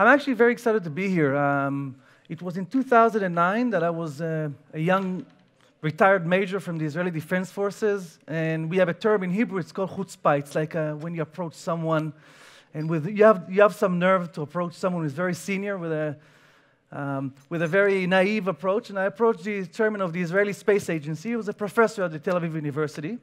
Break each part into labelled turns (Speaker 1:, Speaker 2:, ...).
Speaker 1: I'm actually very excited to be here. Um, it was in 2009 that I was uh, a young retired major from the Israeli Defense Forces, and we have a term in Hebrew, it's called chutzpah. It's like uh, when you approach someone, and with, you, have, you have some nerve to approach someone who's very senior with a, um, with a very naive approach. And I approached the chairman of the Israeli Space Agency, he was a professor at the Tel Aviv University.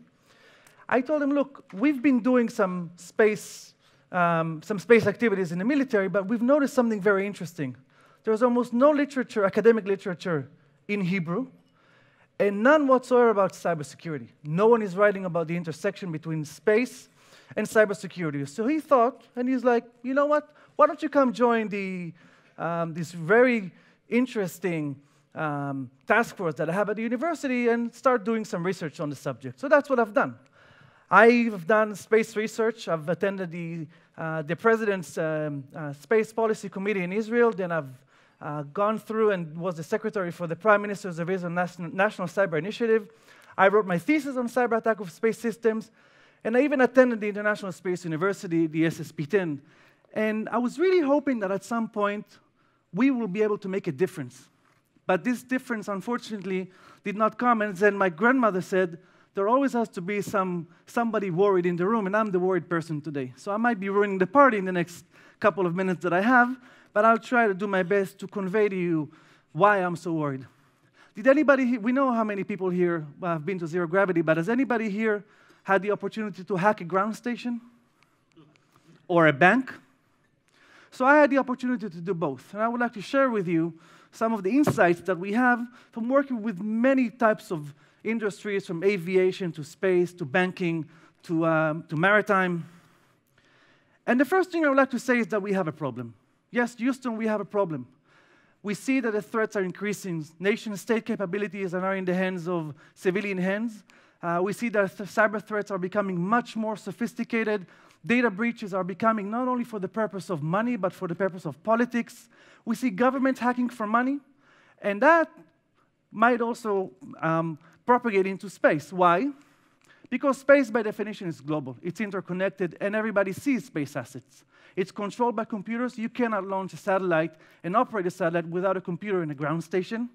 Speaker 1: I told him, look, we've been doing some space um, some space activities in the military, but we've noticed something very interesting. There's almost no literature, academic literature, in Hebrew, and none whatsoever about cybersecurity. No one is writing about the intersection between space and cybersecurity. So he thought, and he's like, you know what? Why don't you come join the, um, this very interesting um, task force that I have at the university and start doing some research on the subject? So that's what I've done. I've done space research. I've attended the uh, the president's um, uh, space policy committee in Israel. Then I've uh, gone through and was the secretary for the prime ministers of Israel National Cyber Initiative. I wrote my thesis on cyber attack of space systems, and I even attended the International Space University, the SSP-10. And I was really hoping that at some point we will be able to make a difference. But this difference, unfortunately, did not come. And then my grandmother said, there always has to be some, somebody worried in the room, and I'm the worried person today. So I might be ruining the party in the next couple of minutes that I have, but I'll try to do my best to convey to you why I'm so worried. Did anybody, we know how many people here uh, have been to zero gravity, but has anybody here had the opportunity to hack a ground station or a bank? So I had the opportunity to do both, and I would like to share with you some of the insights that we have from working with many types of industries from aviation to space to banking to, um, to maritime. And the first thing I would like to say is that we have a problem. Yes, Houston, we have a problem. We see that the threats are increasing. Nation state capabilities are now in the hands of civilian hands. Uh, we see that th cyber threats are becoming much more sophisticated. Data breaches are becoming not only for the purpose of money, but for the purpose of politics. We see government hacking for money. And that might also um, propagate into space. Why? Because space, by definition, is global, it's interconnected, and everybody sees space assets. It's controlled by computers. You cannot launch a satellite and operate a satellite without a computer in a ground station.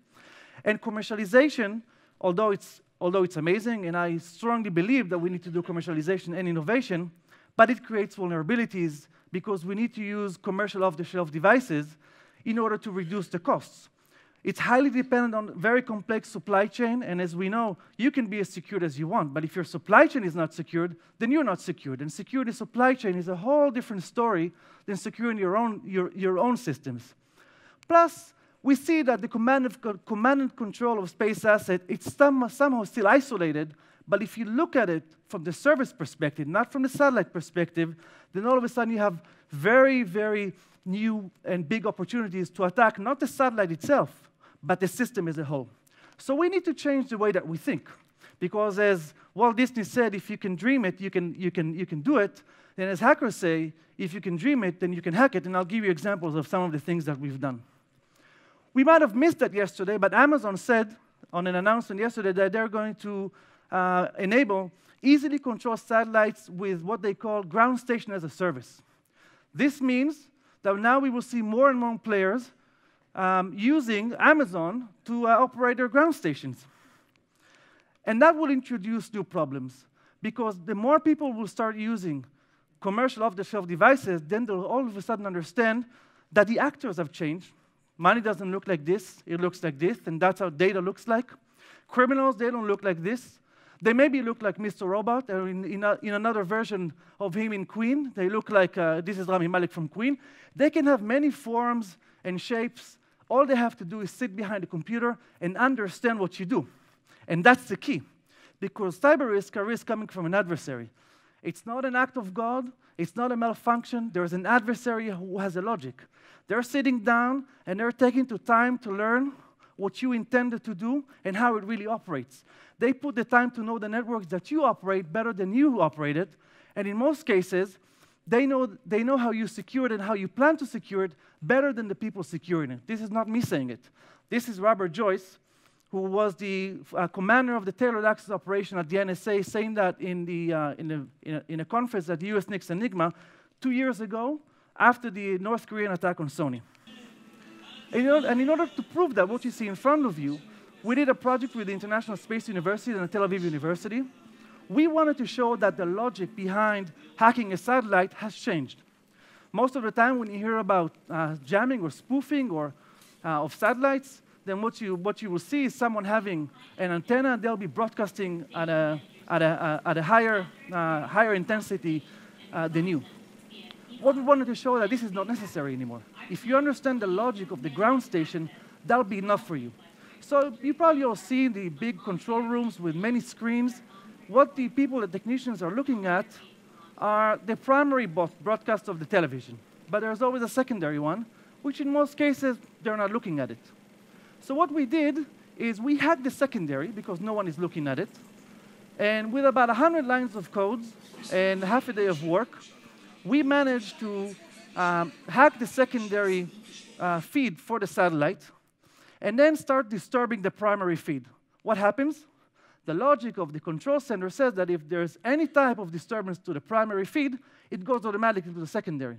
Speaker 1: And commercialization, although it's, although it's amazing, and I strongly believe that we need to do commercialization and innovation, but it creates vulnerabilities because we need to use commercial off the shelf devices in order to reduce the costs. It's highly dependent on very complex supply chain, and as we know, you can be as secured as you want, but if your supply chain is not secured, then you're not secured. And securing the supply chain is a whole different story than securing your own, your, your own systems. Plus, we see that the command, of, command and control of space asset, it's some, somehow still isolated, but if you look at it from the service perspective, not from the satellite perspective, then all of a sudden you have very, very new and big opportunities to attack not the satellite itself, but the system as a whole. So we need to change the way that we think. Because as Walt Disney said, if you can dream it, you can, you can, you can do it. Then, as hackers say, if you can dream it, then you can hack it. And I'll give you examples of some of the things that we've done. We might have missed that yesterday, but Amazon said on an announcement yesterday that they're going to uh, enable easily controlled satellites with what they call ground station as a service. This means that now we will see more and more players um, using Amazon to uh, operate their ground stations. And that will introduce new problems because the more people will start using commercial off the shelf devices, then they'll all of a sudden understand that the actors have changed. Money doesn't look like this, it looks like this, and that's how data looks like. Criminals, they don't look like this. They maybe look like Mr. Robot, or in, in, a, in another version of him in Queen, they look like uh, this is Rami Malek from Queen. They can have many forms and shapes all they have to do is sit behind the computer and understand what you do. And that's the key. Because cyber risk are risk coming from an adversary. It's not an act of God, it's not a malfunction. There's an adversary who has a logic. They're sitting down and they're taking the time to learn what you intended to do and how it really operates. They put the time to know the networks that you operate better than you who operate it. And in most cases, they know, they know how you secure it and how you plan to secure it better than the people securing it. This is not me saying it. This is Robert Joyce, who was the uh, commander of the tailored access operation at the NSA, saying that in, the, uh, in, in, a, in, a, conference at the US NICS Enigma two years ago after the North Korean attack on Sony. and, and in order to prove that, what you see in front of you, we did a project with the International Space University and the Tel Aviv University we wanted to show that the logic behind hacking a satellite has changed. Most of the time when you hear about uh, jamming or spoofing or uh, of satellites, then what you, what you will see is someone having an antenna, they'll be broadcasting at a, at a, uh, at a higher, uh, higher intensity uh, than you. What we wanted to show that this is not necessary anymore. If you understand the logic of the ground station, that'll be enough for you. So you probably all see the big control rooms with many screens what the people, the technicians are looking at are the primary broadcast of the television. But there's always a secondary one, which in most cases, they're not looking at it. So what we did is we hacked the secondary because no one is looking at it. And with about 100 lines of codes and half a day of work, we managed to um, hack the secondary uh, feed for the satellite and then start disturbing the primary feed. What happens? the logic of the control center says that if there's any type of disturbance to the primary feed, it goes automatically to the secondary.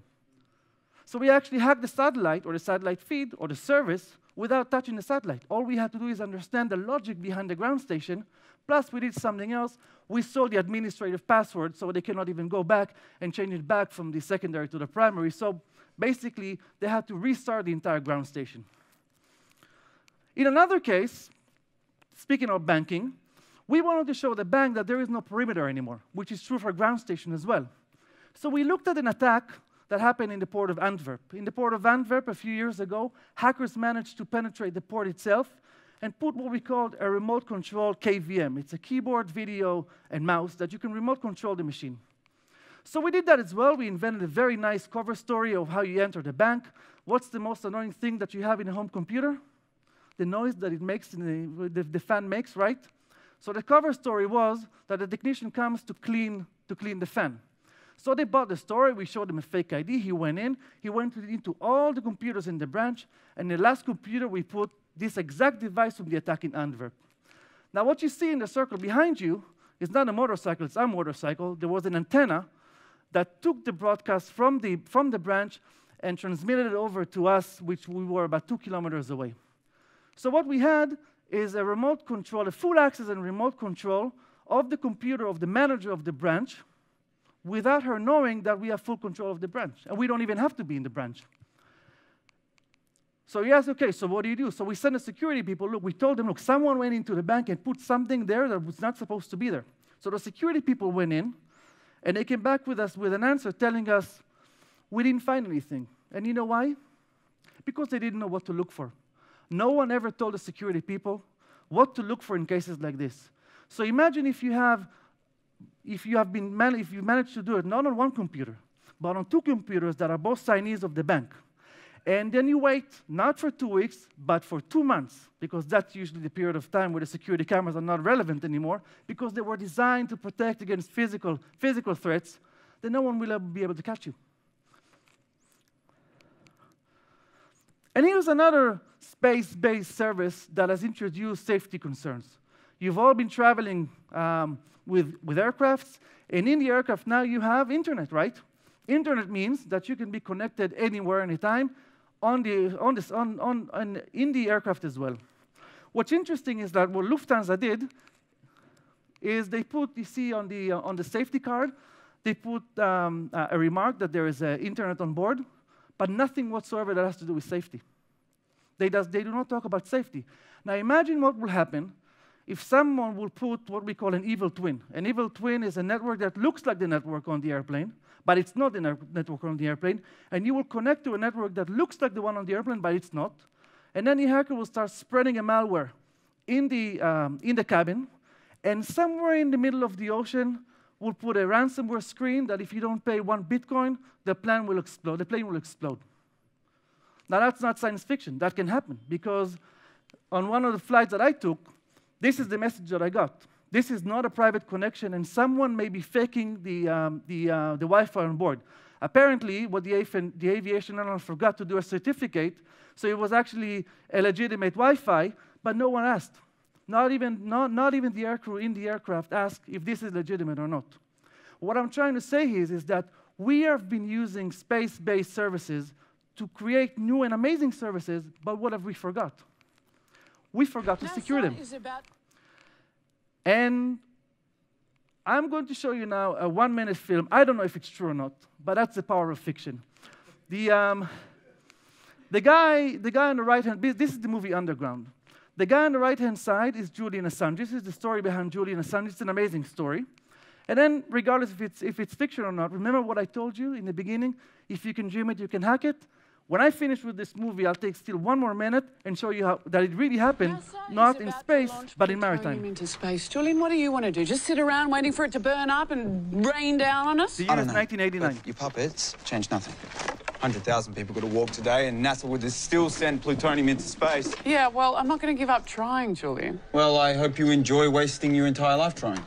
Speaker 1: So we actually hack the satellite or the satellite feed or the service without touching the satellite. All we had to do is understand the logic behind the ground station. Plus, we did something else. We saw the administrative password, so they cannot even go back and change it back from the secondary to the primary. So basically, they had to restart the entire ground station. In another case, speaking of banking, we wanted to show the bank that there is no perimeter anymore, which is true for ground station as well. So we looked at an attack that happened in the port of Antwerp. In the port of Antwerp a few years ago, hackers managed to penetrate the port itself and put what we called a remote control KVM. It's a keyboard, video, and mouse that you can remote control the machine. So we did that as well. We invented a very nice cover story of how you enter the bank. What's the most annoying thing that you have in a home computer? The noise that it makes, the, the, the fan makes, right? So the cover story was that the technician comes to clean, to clean the fan. So they bought the story. We showed him a fake ID. He went in. He went into all the computers in the branch. And the last computer, we put this exact device from the attack in Antwerp. Now, what you see in the circle behind you is not a motorcycle. It's our motorcycle. There was an antenna that took the broadcast from the, from the branch and transmitted it over to us, which we were about two kilometers away. So what we had is a remote control, a full access and remote control of the computer of the manager of the branch without her knowing that we have full control of the branch. And we don't even have to be in the branch. So he asked, okay, so what do you do? So we sent the security people, look, we told them, look, someone went into the bank and put something there that was not supposed to be there. So the security people went in and they came back with us with an answer telling us we didn't find anything. And you know why? Because they didn't know what to look for. No one ever told the security people what to look for in cases like this. So imagine if you have, if you have been, man- if you managed to do it not on one computer, but on two computers that are both signees of the bank. And then you wait, not for two weeks, but for two months, because that's usually the period of time where the security cameras are not relevant anymore, because they were designed to protect against physical, physical threats, then no one will be able to catch you. And here's another space based service that has introduced safety concerns. You've all been traveling um, with, with aircrafts, and in the aircraft now you have internet, right? Internet means that you can be connected anywhere, anytime, on the, on this, on, on, on, in the aircraft as well. What's interesting is that what Lufthansa did is they put, you see on the, uh, on the safety card, they put um, uh, a remark that there is uh, internet on board, but nothing whatsoever that has to do with safety. They, does, they do not talk about safety. Now imagine what will happen if someone will put what we call an evil twin. An evil twin is a network that looks like the network on the airplane, but it's not the network on the airplane. And you will connect to a network that looks like the one on the airplane, but it's not. And then the hacker will start spreading a malware in the, um, in the cabin. And somewhere in the middle of the ocean, will put a ransomware screen that if you don't pay one Bitcoin, the plane will explode. The plane will explode. Now that's not science fiction. That can happen because on one of the flights that I took, this is the message that I got. This is not a private connection, and someone may be faking the, um, the, uh, the Wi-Fi on board. Apparently, what the, av the aviation analyst forgot to do a certificate, so it was actually a legitimate Wi-Fi, but no one asked. Not even, not, not even the aircrew in the aircraft ask if this is legitimate or not. What I'm trying to say is, is that we have been using space-based services to create new and amazing services, but what have we forgot? We forgot to secure them. and I'm going to show you now a one-minute film. I don't know if it's true or not, but that's the power of fiction. The, um, the, guy, the guy on the right hand, this is the movie Underground. The guy on the right hand side is Julian Assange. This is the story behind Julian Assange. It's an amazing story. And then, regardless if it's, if it's fiction or not, remember what I told you in the beginning if you can dream it, you can hack it. When I finish with this movie, I'll take still one more minute and show you how, that it really happened, not in space, but in maritime. into space. Julian, what do you want to do? Just sit around waiting for it to burn up and rain down on us? The year is 1989. With your puppets change nothing. 100,000 people could have walked today and NASA would still send plutonium into space. Yeah, well, I'm not going to give up trying, Julian. Well, I hope you enjoy wasting your entire life trying.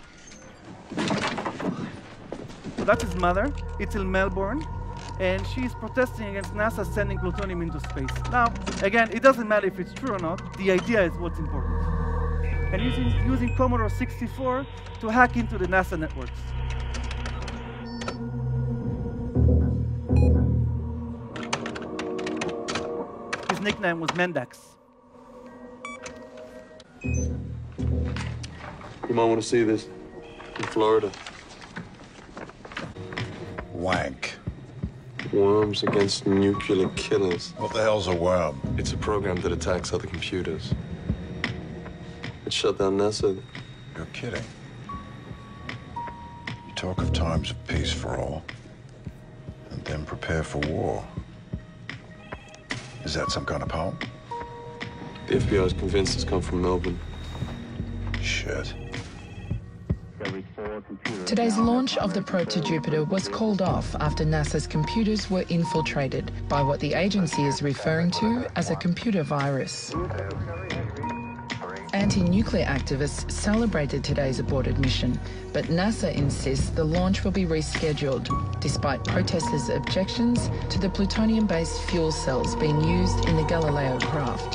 Speaker 1: that's his mother. It's in Melbourne. And she's protesting against NASA sending plutonium into space. Now, again, it doesn't matter if it's true or not. The idea is what's important. And using, using Commodore 64 to hack into the NASA networks. nickname was Mendax. You might want to see this in Florida. Wank. Worms against nuclear killers. What the hell's a worm? It's a program that attacks other computers. It shut down NASA. You're kidding. You talk of times of peace for all, and then prepare for war. Is that some kind of poem? The FBI is convinced it's come from Melbourne. Shit. Today's launch of the probe to Jupiter was called off after NASA's computers were infiltrated by what the agency is referring to as a computer virus. Anti-nuclear activists celebrated today's aborted mission, but NASA insists the launch will be rescheduled, despite protesters' objections to the plutonium-based fuel cells being used in the Galileo craft.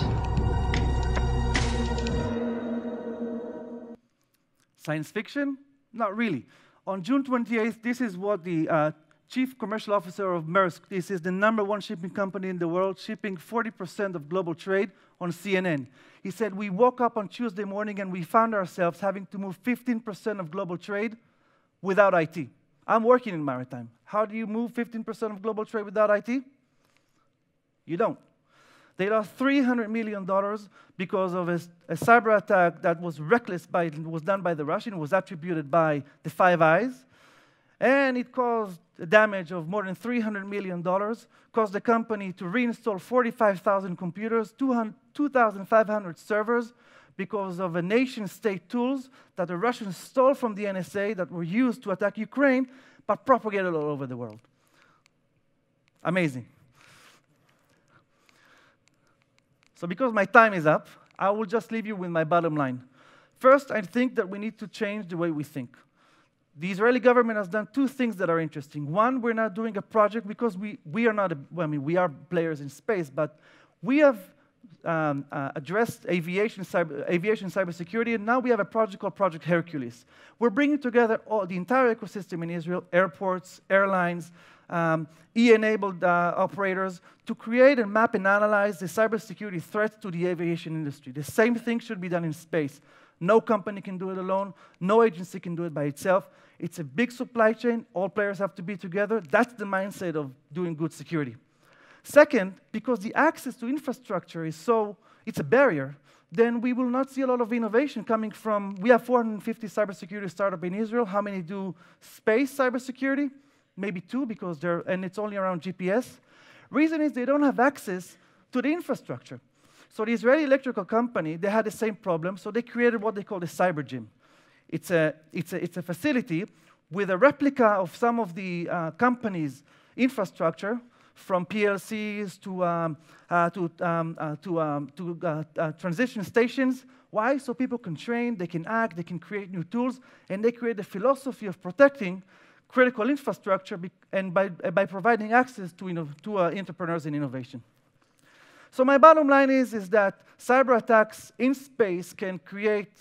Speaker 1: Science fiction? Not really. On June 28th, this is what the uh, chief commercial officer of Maersk. This is the number one shipping company in the world, shipping 40% of global trade on CNN. He said, We woke up on Tuesday morning and we found ourselves having to move 15% of global trade without IT. I'm working in maritime. How do you move 15% of global trade without IT? You don't. They lost $300 million because of a, a cyber attack that was reckless, by, was done by the Russian, was attributed by the Five Eyes and it caused damage of more than $300 million, caused the company to reinstall 45,000 computers, 2,500 servers, because of a nation state tools that the Russians stole from the NSA that were used to attack Ukraine, but propagated all over the world. Amazing. So, because my time is up, I will just leave you with my bottom line. First, I think that we need to change the way we think the Israeli government has done two things that are interesting. One, we're not doing a project because we, we are not, a, well, I mean, we are players in space, but we have um, uh, addressed aviation, cyber, aviation cybersecurity, and now we have a project called Project Hercules. We're bringing together all, the entire ecosystem in Israel, airports, airlines, um, E-enabled uh, operators, to create and map and analyze the cybersecurity threats to the aviation industry. The same thing should be done in space. No company can do it alone. No agency can do it by itself. It's a big supply chain. All players have to be together. That's the mindset of doing good security. Second, because the access to infrastructure is so, it's a barrier, then we will not see a lot of innovation coming from, we have 450 cybersecurity startups in Israel. How many do space cybersecurity? Maybe two, because they're, and it's only around GPS. Reason is they don't have access to the infrastructure. So the Israeli electrical company, they had the same problem, so they created what they call the cyber gym. It's a, it's a, it's a facility with a replica of some of the uh, company's infrastructure, from PLCs to, um, uh, to, um, uh, to, um, to uh, uh, transition stations. Why? So people can train, they can act, they can create new tools, and they create a philosophy of protecting critical infrastructure and by, by providing access to, to uh, entrepreneurs and innovation. So my bottom line is, is that cyber attacks in space can create,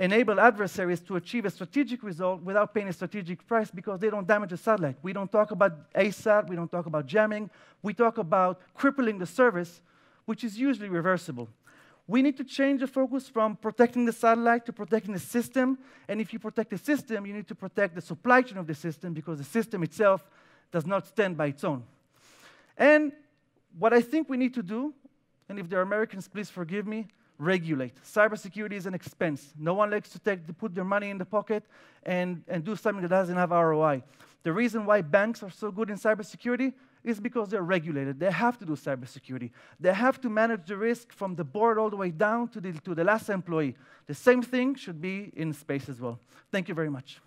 Speaker 1: enable adversaries to achieve a strategic result without paying a strategic price because they don't damage the satellite. We don't talk about ASAT, we don't talk about jamming, we talk about crippling the service, which is usually reversible. We need to change the focus from protecting the satellite to protecting the system. And if you protect the system, you need to protect the supply chain of the system because the system itself does not stand by its own. And what I think we need to do, and if there are Americans, please forgive me, regulate. Cybersecurity is an expense. No one likes to take, to put their money in the pocket and, and do something that doesn't have ROI. The reason why banks are so good in cybersecurity is because they're regulated. They have to do cybersecurity. They have to manage the risk from the board all the way down to the, to the last employee. The same thing should be in space as well. Thank you very much.